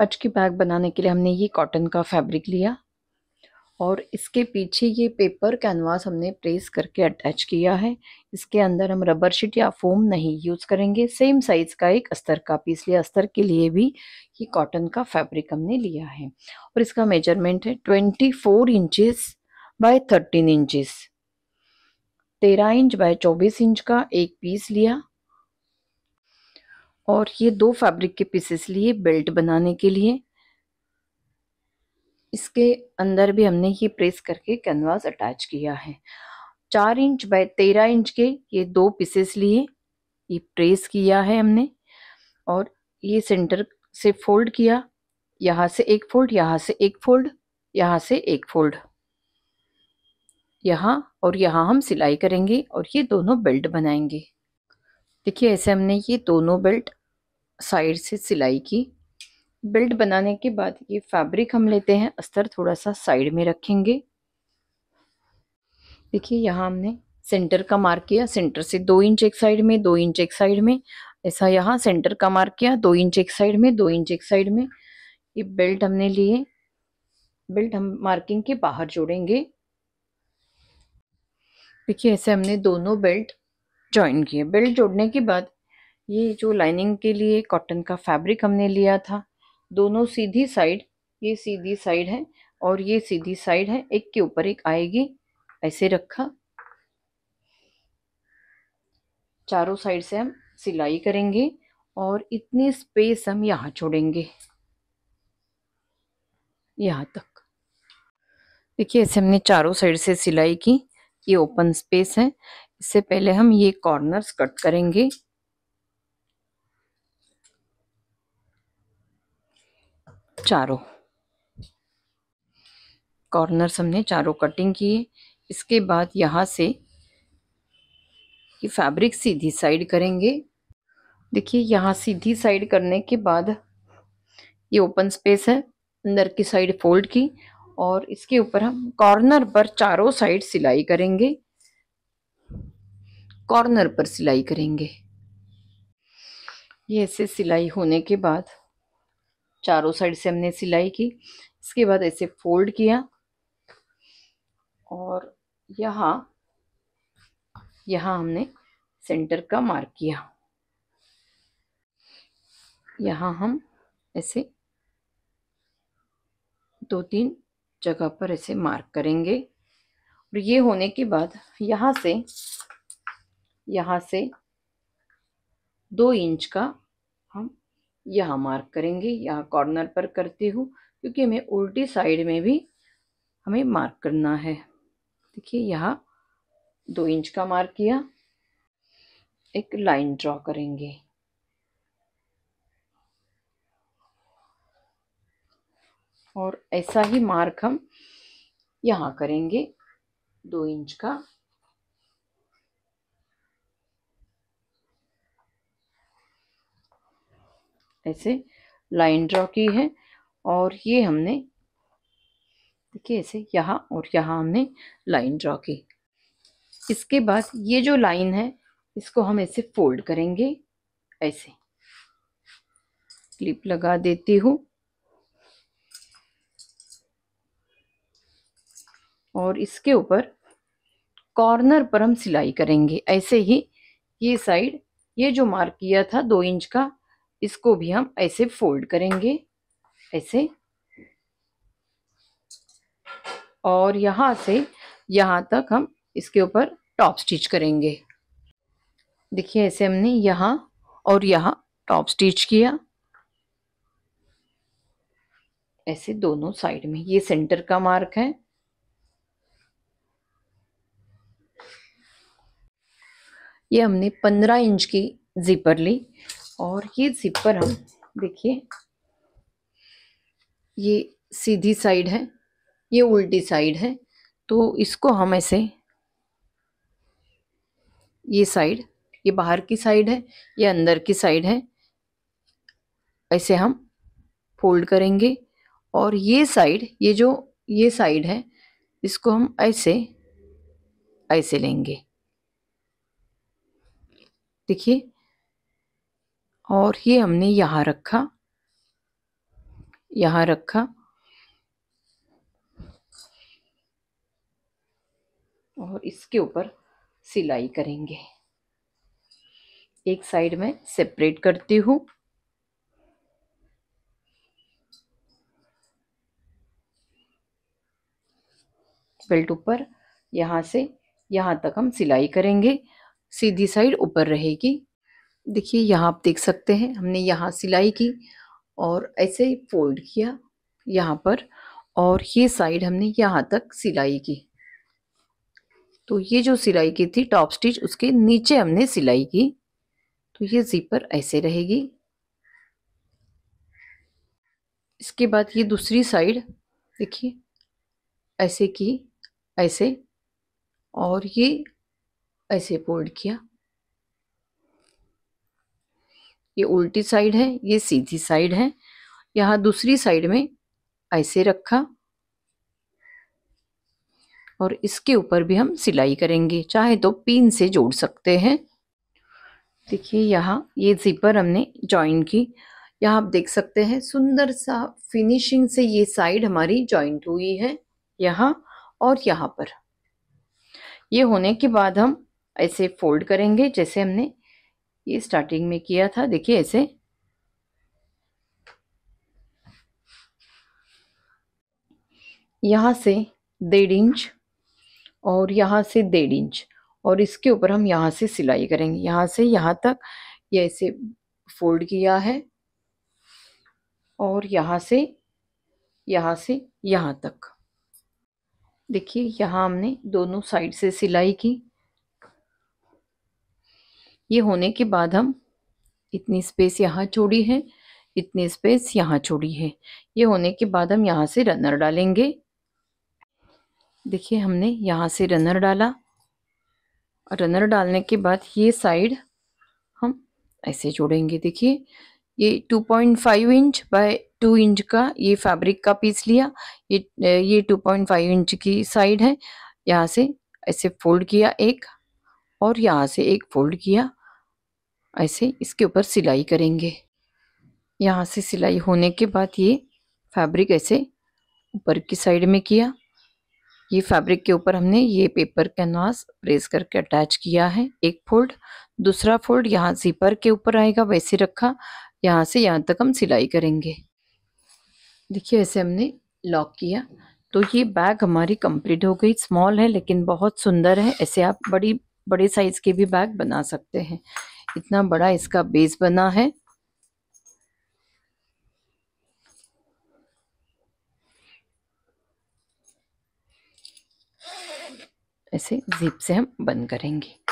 आज की बैग बनाने के लिए हमने ये कॉटन का फैब्रिक लिया और इसके पीछे ये पेपर कैनवास हमने प्रेस करके अटैच किया है इसके अंदर हम रबर शीट या फोम नहीं यूज़ करेंगे सेम साइज़ का एक अस्तर का पीस लिया अस्तर के लिए भी ये कॉटन का फैब्रिक हमने लिया है और इसका मेजरमेंट है twenty four inches by thirteen inches तेरह इंच बाय चौबीस इंच का एक पीस लिया और ये दो फैब्रिक के पीसेस लिए बेल्ट बनाने के लिए इसके अंदर भी हमने ये प्रेस करके कैनवास अटैच किया है चार इंच बाय तेरह इंच के ये दो पीसेस लिए ये प्रेस किया है हमने और ये सेंटर से फोल्ड किया यहाँ से एक फोल्ड यहाँ से एक फोल्ड यहाँ से एक फोल्ड यहाँ और यहाँ हम सिलाई करेंगे और ये दोनों बेल्ट बनाएंगे देखिए ऐसे हमने ये दोनों बेल्ट साइड से सिलाई की बेल्ट बनाने के बाद ये फैब्रिक हम लेते हैं अस्तर थोड़ा सा साइड में रखेंगे देखिए यहाँ हमने सेंटर का मार्क किया सेंटर से दो इंच एक साइड में दो इंच एक साइड में ऐसा यहाँ सेंटर का मार्क किया दो इंच एक साइड में दो इंच एक साइड में ये बेल्ट हमने लिए बेल्ट हम मार्किंग के बाहर जोड़ेंगे देखिए ऐसे हमने दोनों बेल्ट ज्वाइन किए बेल्ट जोड़ने के बाद ये जो लाइनिंग के लिए कॉटन का फैब्रिक हमने लिया था दोनों सीधी साइड ये सीधी साइड है और ये सीधी साइड है एक के ऊपर एक आएगी ऐसे रखा चारों साइड से हम सिलाई करेंगे और इतनी स्पेस हम यहाँ छोड़ेंगे यहाँ तक देखिए ऐसे हमने चारों साइड से सिलाई की ये ओपन स्पेस है इससे पहले हम ये कॉर्नर्स कट करेंगे चारों कॉर्नर्स हमने चारों कटिंग किए इसके बाद यहाँ से ये फैब्रिक सीधी साइड करेंगे देखिए यहाँ सीधी साइड करने के बाद ये ओपन स्पेस है अंदर की साइड फोल्ड की और इसके ऊपर हम कॉर्नर पर चारों साइड सिलाई करेंगे कॉर्नर पर सिलाई करेंगे ये ऐसे सिलाई होने के बाद चारों साइड से हमने सिलाई की इसके बाद ऐसे फोल्ड किया और यहाँ यहाँ हमने सेंटर का मार्क किया यहाँ हम ऐसे दो तीन जगह पर ऐसे मार्क करेंगे और ये होने के बाद यहाँ से यहाँ से दो इंच का हम यहाँ मार्क करेंगे यहाँ कॉर्नर पर करती हूँ क्योंकि हमें उल्टी साइड में भी हमें मार्क करना है देखिए यहाँ दो इंच का मार्क किया एक लाइन ड्रॉ करेंगे और ऐसा ही मार्क हम यहाँ करेंगे दो इंच का ऐसे लाइन ड्रॉ की है और ये हमने देखिए ऐसे यहाँ और यहाँ हमने लाइन ड्रॉ की इसके बाद ये जो लाइन है इसको हम ऐसे फोल्ड करेंगे ऐसे क्लिप लगा देती हूँ और इसके ऊपर कॉर्नर पर हम सिलाई करेंगे ऐसे ही ये साइड ये जो मार्क किया था दो इंच का इसको भी हम ऐसे फोल्ड करेंगे ऐसे और यहाँ से यहाँ तक हम इसके ऊपर टॉप स्टिच करेंगे देखिए ऐसे हमने यहाँ और यहाँ टॉप स्टिच किया ऐसे दोनों साइड में ये सेंटर का मार्क है ये हमने पंद्रह इंच की जीपर ली और ये जिपर हम देखिए ये सीधी साइड है ये उल्टी साइड है तो इसको हम ऐसे ये साइड ये बाहर की साइड है ये अंदर की साइड है ऐसे हम फोल्ड करेंगे और ये साइड ये जो ये साइड है इसको हम ऐसे ऐसे लेंगे देखिए और ये हमने यहाँ रखा यहाँ रखा और इसके ऊपर सिलाई करेंगे एक साइड में सेपरेट करती हूँ बेल्ट ऊपर यहाँ से यहाँ तक हम सिलाई करेंगे सीधी साइड ऊपर रहेगी देखिए यहाँ आप देख सकते हैं हमने यहाँ सिलाई की और ऐसे ही फोल्ड किया यहाँ पर और ये साइड हमने यहाँ तक सिलाई की तो ये जो सिलाई की थी टॉप स्टिच उसके नीचे हमने सिलाई की तो ये जीपर ऐसे रहेगी इसके बाद ये दूसरी साइड देखिए ऐसे की ऐसे और ये ऐसे फोल्ड किया ये उल्टी साइड है ये सीधी साइड है यहाँ दूसरी साइड में ऐसे रखा और इसके ऊपर भी हम सिलाई करेंगे चाहे तो पिन से जोड़ सकते हैं देखिए यहाँ ये जिपर हमने जॉइन की यहाँ आप देख सकते हैं सुंदर सा फिनिशिंग से ये साइड हमारी जॉइंट हुई है यहाँ और यहाँ पर ये होने के बाद हम ऐसे फोल्ड करेंगे जैसे हमने ये स्टार्टिंग में किया था देखिए ऐसे यहाँ से डेढ़ इंच और यहाँ से डेढ़ इंच और इसके ऊपर हम यहाँ से सिलाई करेंगे यहाँ से यहाँ तक ये ऐसे फोल्ड किया है और यहाँ से यहाँ से यहाँ तक देखिए यहाँ हमने दोनों साइड से सिलाई की ये होने के बाद हम इतनी स्पेस यहाँ छोड़ी है इतनी स्पेस यहाँ छोड़ी है ये होने के बाद हम यहाँ से रनर डालेंगे देखिए हमने यहाँ से रनर डाला रनर डालने के बाद ये साइड हम ऐसे जोड़ेंगे देखिए ये 2.5 इंच बाय 2 इंच का ये फैब्रिक का पीस लिया ये ये 2.5 इंच की साइड है यहाँ से ऐसे फोल्ड किया एक और यहाँ से एक फोल्ड किया ऐसे इसके ऊपर सिलाई करेंगे यहाँ से सिलाई होने के बाद ये फैब्रिक ऐसे ऊपर की साइड में किया ये फैब्रिक के ऊपर हमने ये पेपर कैनवास प्रेस करके अटैच किया है एक फोल्ड दूसरा फोल्ड यहाँ जीपर के ऊपर आएगा वैसे रखा यहाँ से यहाँ तक हम सिलाई करेंगे देखिए ऐसे हमने लॉक किया तो ये बैग हमारी कंप्लीट हो गई स्मॉल है लेकिन बहुत सुंदर है ऐसे आप बड़ी बड़े साइज़ के भी बैग बना सकते हैं इतना बड़ा इसका बेस बना है ऐसे जीप से हम बंद करेंगे